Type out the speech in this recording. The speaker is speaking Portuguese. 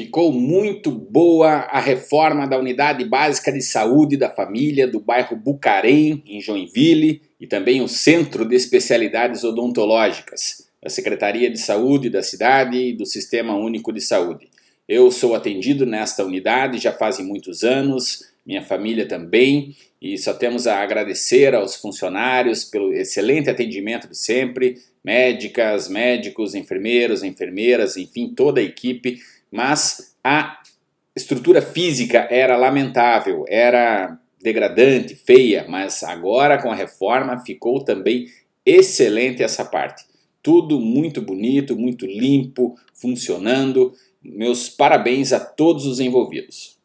Ficou muito boa a reforma da Unidade Básica de Saúde da Família do bairro Bucarém, em Joinville, e também o Centro de Especialidades Odontológicas, da Secretaria de Saúde da cidade e do Sistema Único de Saúde. Eu sou atendido nesta unidade já fazem muitos anos minha família também. E só temos a agradecer aos funcionários pelo excelente atendimento de sempre, médicas, médicos, enfermeiros, enfermeiras, enfim, toda a equipe. Mas a estrutura física era lamentável, era degradante, feia, mas agora com a reforma ficou também excelente essa parte. Tudo muito bonito, muito limpo, funcionando. Meus parabéns a todos os envolvidos.